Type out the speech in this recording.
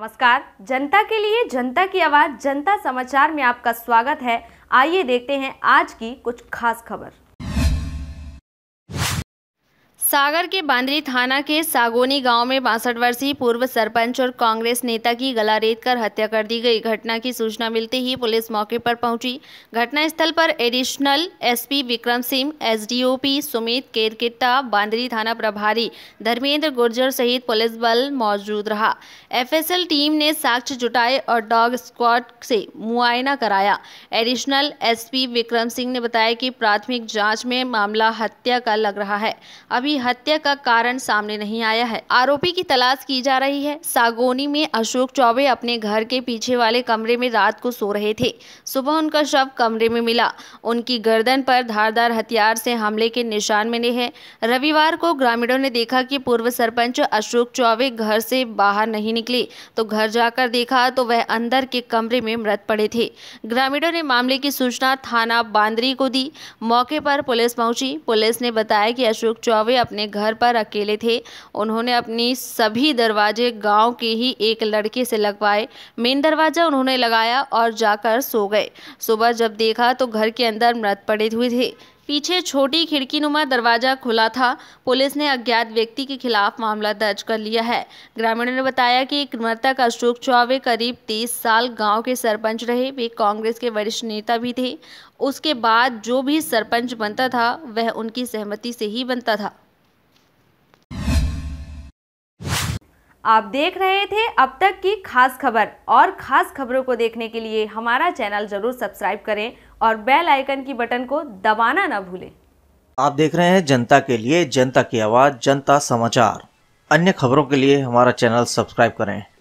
नमस्कार जनता के लिए जनता की आवाज जनता समाचार में आपका स्वागत है आइए देखते हैं आज की कुछ खास खबर सागर के बांद्री थाना के सागोनी गांव में बासठ वर्षीय पूर्व सरपंच और कांग्रेस नेता की गला रेत कर हत्या कर दी गई घटना की सूचना मिलते ही पुलिस मौके पर पहुंची घटनास्थल पर additional SP Vikram Singh SDOP Sumit Kerketta Bandri थाना प्रभारी धर्मेंद्र गुर्जर सहित पुलिस बल मौजूद रहा एफ टीम ने साक्ष्य जुटाए और डॉग स्क्वाड से मुआयना कराया एडिशनल एस विक्रम सिंह ने बताया कि प्राथमिक जाँच में मामला हत्या का लग रहा है अभी हत्या का कारण सामने नहीं आया है आरोपी की तलाश की जा रही है सागोनी में अशोक चौबे अपने घर के पीछे वाले कमरे में रात को सो रहे थे सुबह उनका शव कमरे में मिला उनकी गर्दन पर धारदार हथियार से हमले के निशान मिले हैं रविवार को ग्रामीणों ने देखा कि पूर्व सरपंच अशोक चौबे घर से बाहर नहीं निकले तो घर जाकर देखा तो वह अंदर के कमरे में मृत पड़े थे ग्रामीणों ने मामले की सूचना थाना बांद्री को दी मौके पर पुलिस पहुंची पुलिस ने बताया कि अशोक चौबे अपने घर पर अकेले थे उन्होंने अपनी सभी दरवाजे गांव के ही एक लड़के से लगवाए मेन दरवाज़ा उन्होंने लगाया और जाकर सो गए सुबह जब देखा तो घर के अंदर मृत पड़े हुए थे पीछे छोटी खिड़की नुमा दरवाज़ा खुला था पुलिस ने अज्ञात व्यक्ति के खिलाफ मामला दर्ज कर लिया है ग्रामीणों ने बताया कि एक मृतक अशोक चौबे करीब 30 साल गांव के सरपंच रहे वे कांग्रेस के वरिष्ठ नेता भी थे उसके बाद जो भी सरपंच बनता था वह उनकी सहमति से ही बनता था आप देख रहे थे अब तक की खास खबर और खास खबरों को देखने के लिए हमारा चैनल जरूर सब्सक्राइब करें और बेल आइकन की बटन को दबाना ना भूलें आप देख रहे हैं जनता के लिए जनता की आवाज़ जनता समाचार अन्य खबरों के लिए हमारा चैनल सब्सक्राइब करें